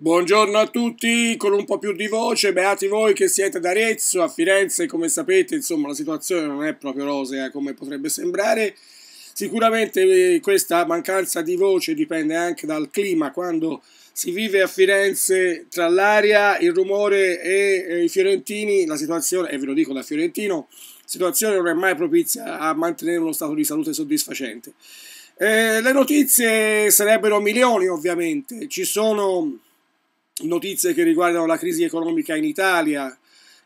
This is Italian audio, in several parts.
Buongiorno a tutti, con un po' più di voce, beati voi che siete ad Arezzo, a Firenze come sapete insomma la situazione non è proprio rosea come potrebbe sembrare, sicuramente eh, questa mancanza di voce dipende anche dal clima, quando si vive a Firenze tra l'aria, il rumore e eh, i fiorentini, la situazione, e ve lo dico da fiorentino, la situazione non è mai propizia a mantenere uno stato di salute soddisfacente. Eh, le notizie sarebbero milioni ovviamente, ci sono notizie che riguardano la crisi economica in Italia,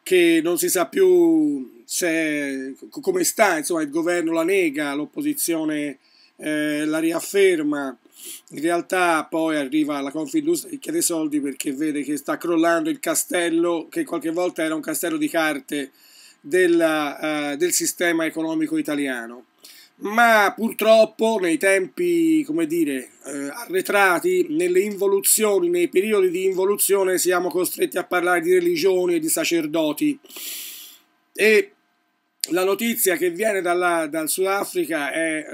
che non si sa più se, come sta, insomma il governo la nega, l'opposizione eh, la riafferma, in realtà poi arriva la Confindustria che chiede soldi perché vede che sta crollando il castello che qualche volta era un castello di carte della, eh, del sistema economico italiano ma purtroppo nei tempi, come dire, eh, arretrati, nelle involuzioni, nei periodi di involuzione siamo costretti a parlare di religioni e di sacerdoti. E la notizia che viene dalla, dal Sudafrica è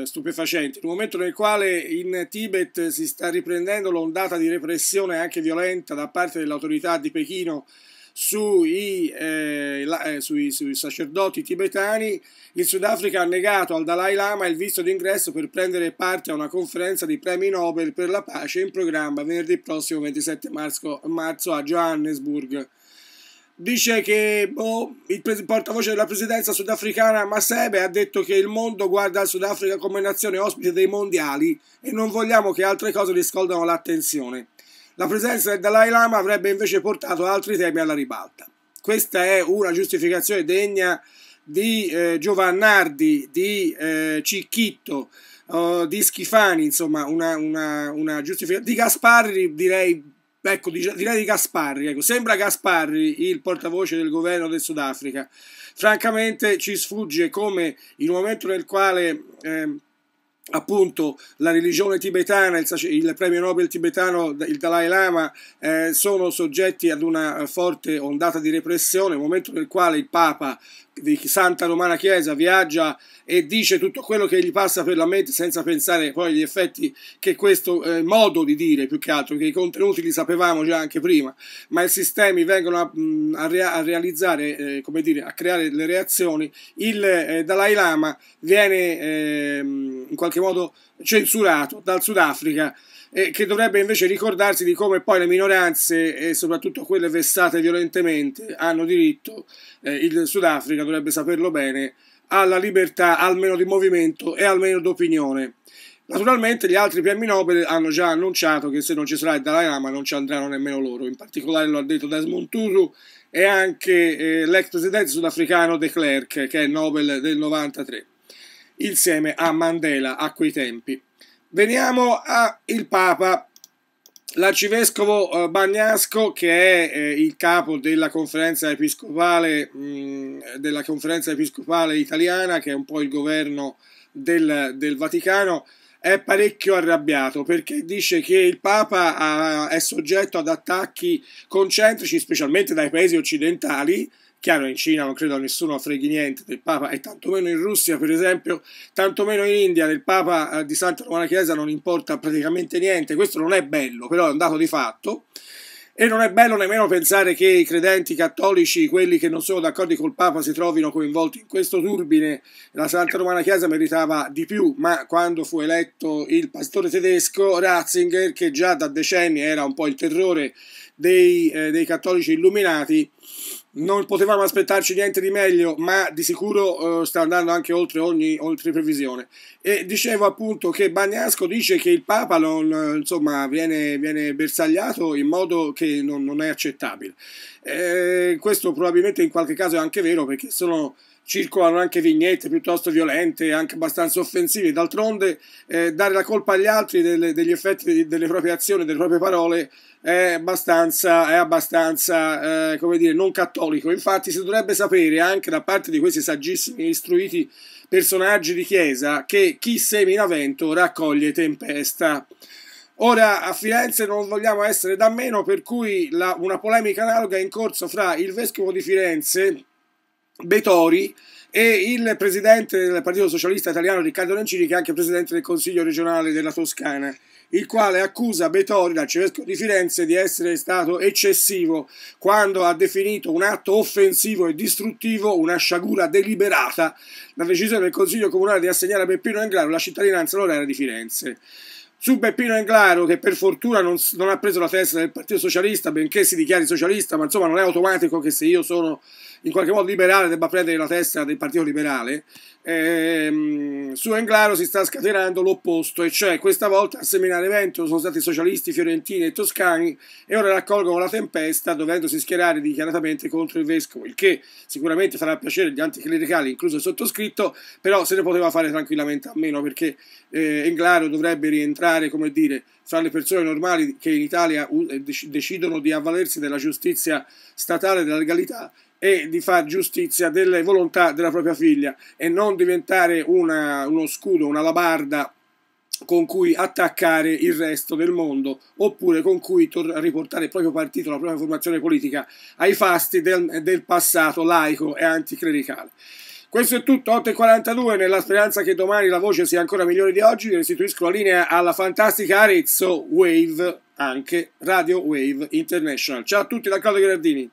eh, stupefacente. Nel momento nel quale in Tibet si sta riprendendo l'ondata di repressione anche violenta da parte dell'autorità di Pechino sui, eh, eh, sui, sui sacerdoti tibetani, il Sudafrica ha negato al Dalai Lama il visto d'ingresso per prendere parte a una conferenza di premi Nobel per la pace in programma venerdì prossimo 27 marzo, marzo a Johannesburg dice che boh, il portavoce della presidenza sudafricana Masebe ha detto che il mondo guarda il Sudafrica come nazione ospite dei mondiali e non vogliamo che altre cose riscoldano l'attenzione. La presenza del Dalai Lama avrebbe invece portato altri temi alla ribalta. Questa è una giustificazione degna di eh, Giovannardi, di eh, Cicchitto, uh, di Schifani, insomma, una, una, una giustificazione di Gasparri, direi. Ecco, direi di Gasparri, ecco. sembra Gasparri il portavoce del governo del Sudafrica. Francamente ci sfugge come in un momento nel quale eh, appunto la religione tibetana, il, il, premio Nobel tibetano, il Dalai Lama, eh, sono soggetti ad una forte ondata di repressione, nel momento nel quale il Papa di Santa Romana Chiesa viaggia e dice tutto quello che gli passa per la mente senza pensare poi agli effetti che questo eh, modo di dire più che altro, che i contenuti li sapevamo già anche prima, ma i sistemi vengono a, mm, a, rea a realizzare, eh, come dire, a creare le reazioni, il eh, Dalai Lama viene ehm, in qualche qualche modo censurato cioè, dal Sudafrica, eh, che dovrebbe invece ricordarsi di come poi le minoranze, e soprattutto quelle vessate violentemente, hanno diritto, eh, il Sudafrica dovrebbe saperlo bene, alla libertà almeno di movimento e almeno d'opinione. Naturalmente gli altri premi Nobel hanno già annunciato che se non ci sarà il Dalai Lama non ci andranno nemmeno loro, in particolare lo ha detto Desmond Tutu e anche eh, l'ex presidente sudafricano De Klerk che è Nobel del 93 insieme a Mandela a quei tempi. Veniamo al Papa, l'arcivescovo eh, Bagnasco che è eh, il capo della conferenza, mm, della conferenza episcopale, italiana, che è un po' il governo del, del Vaticano, è parecchio arrabbiato perché dice che il Papa ah, è soggetto ad attacchi concentrici, specialmente dai paesi occidentali, Chiaro, in Cina non credo a nessuno freghi niente del Papa, e tantomeno in Russia, per esempio, tantomeno in India, del Papa eh, di Santa Romana Chiesa non importa praticamente niente. Questo non è bello, però è un dato di fatto. E non è bello nemmeno pensare che i credenti cattolici, quelli che non sono d'accordo col Papa, si trovino coinvolti in questo turbine. La Santa Romana Chiesa meritava di più, ma quando fu eletto il pastore tedesco Ratzinger, che già da decenni era un po' il terrore dei, eh, dei cattolici illuminati, non potevamo aspettarci niente di meglio, ma di sicuro eh, sta andando anche oltre ogni oltre previsione. E dicevo appunto che Bagnasco dice che il Papa non, eh, insomma, viene, viene, bersagliato in modo che non, non è accettabile. Eh, questo probabilmente in qualche caso è anche vero perché sono circolano anche vignette piuttosto violente, anche abbastanza offensive. D'altronde, eh, dare la colpa agli altri delle, degli effetti delle proprie azioni, delle proprie parole, è abbastanza, è abbastanza eh, come dire, non cattolico. Infatti, si dovrebbe sapere anche da parte di questi saggissimi e istruiti personaggi di chiesa che chi semina vento raccoglie tempesta. Ora a Firenze non vogliamo essere da meno, per cui la, una polemica analoga è in corso fra il vescovo di Firenze, Betori e il presidente del Partito Socialista Italiano Riccardo Nancini, che è anche presidente del Consiglio regionale della Toscana il quale accusa Betori, l'arcivescovo di Firenze, di essere stato eccessivo quando ha definito un atto offensivo e distruttivo, una sciagura deliberata, la decisione del Consiglio Comunale di assegnare a Beppino Englaro la cittadinanza onoraria di Firenze. Su Beppino Englaro, che per fortuna non, non ha preso la testa del Partito Socialista, benché si dichiari socialista, ma insomma non è automatico che se io sono in qualche modo liberale debba prendere la testa del Partito Liberale, ehm, su Englaro si sta scatenando l'opposto, e cioè questa volta a seminare vento sono stati socialisti fiorentini e toscani e ora raccolgono la tempesta dovendosi schierare dichiaratamente contro il vescovo, il che sicuramente farà piacere agli anticlericali, incluso il sottoscritto, però se ne poteva fare tranquillamente a meno perché eh, Englaro dovrebbe rientrare, come dire, fra le persone normali che in Italia eh, decidono di avvalersi della giustizia statale, della legalità, e di far giustizia delle volontà della propria figlia e non diventare una, uno scudo, una labarda con cui attaccare il resto del mondo oppure con cui riportare il proprio partito, la propria formazione politica ai fasti del, del passato laico e anticlericale. Questo è tutto, 8.42, nella speranza che domani la voce sia ancora migliore di oggi, restituisco la linea alla fantastica Arezzo Wave, anche Radio Wave International. Ciao a tutti da Claudio Gherardini.